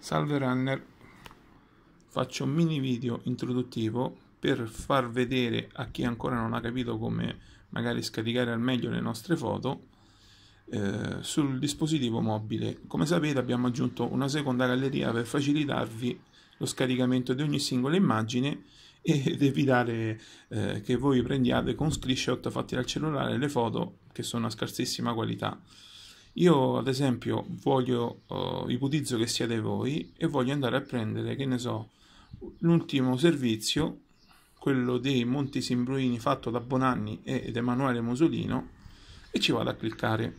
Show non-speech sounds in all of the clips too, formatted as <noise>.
Salve runner, faccio un mini video introduttivo per far vedere a chi ancora non ha capito come magari scaricare al meglio le nostre foto eh, sul dispositivo mobile. Come sapete abbiamo aggiunto una seconda galleria per facilitarvi lo scaricamento di ogni singola immagine <laughs> ed evitare eh, che voi prendiate con screenshot fatti dal cellulare le foto che sono a scarsissima qualità. Io, ad esempio, voglio, uh, ipotizzo che siate voi e voglio andare a prendere, che ne so, l'ultimo servizio, quello dei Monti Simbruini fatto da Bonanni ed Emanuele Musolino, e ci vado a cliccare.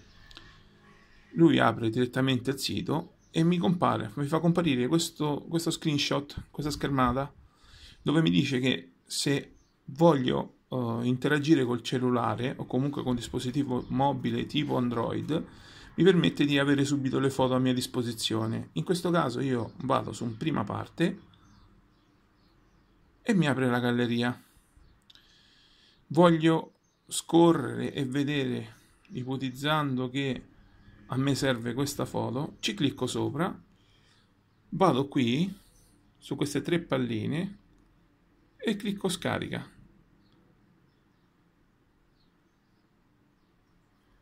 Lui apre direttamente il sito e mi compare, mi fa comparire questo, questo screenshot, questa schermata, dove mi dice che se voglio uh, interagire col cellulare o comunque con un dispositivo mobile tipo Android, mi permette di avere subito le foto a mia disposizione. In questo caso io vado su prima parte e mi apre la galleria. Voglio scorrere e vedere, ipotizzando che a me serve questa foto, ci clicco sopra, vado qui su queste tre palline e clicco scarica.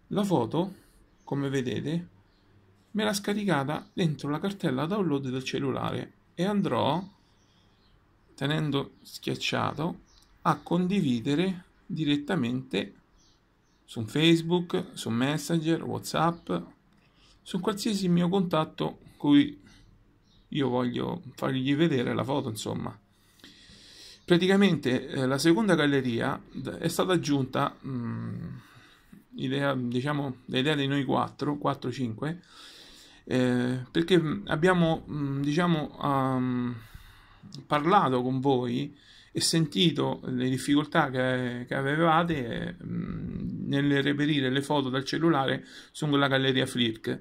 La foto come vedete me l'ha scaricata dentro la cartella download del cellulare e andrò tenendo schiacciato a condividere direttamente su Facebook, su Messenger, Whatsapp, su qualsiasi mio contatto cui io voglio fargli vedere la foto, insomma. Praticamente eh, la seconda galleria è stata aggiunta mh, mm, idea, diciamo, l'idea di noi 4, 4-5, eh, perché mm, abbiamo, mm, diciamo, um, parlato con voi e sentito le difficoltà che, che avevate eh, nel reperire le foto dal cellulare sulla galleria Flirk.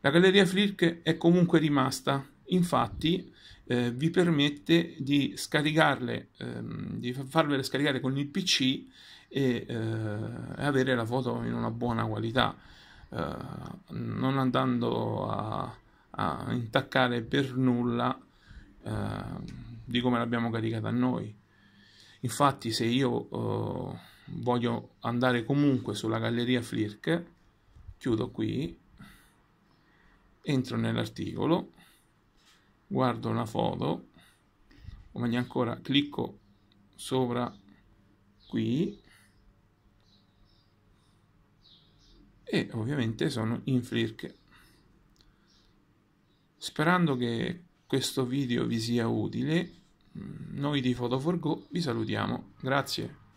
La galleria Flirk è comunque rimasta, infatti eh, vi permette di scaricarle, ehm, di farvele scaricare con il PC e eh, avere la foto in una buona qualità, eh, non andando a, a, intaccare per nulla eh, di come l'abbiamo caricata noi. Infatti, se io eh, voglio andare comunque sulla galleria Flirk, chiudo qui, entro nell'articolo guardo la foto, o meglio ancora, clicco sopra qui e ovviamente sono in Flirk. Sperando che questo video vi sia utile, noi di Photo4Go vi salutiamo. Grazie.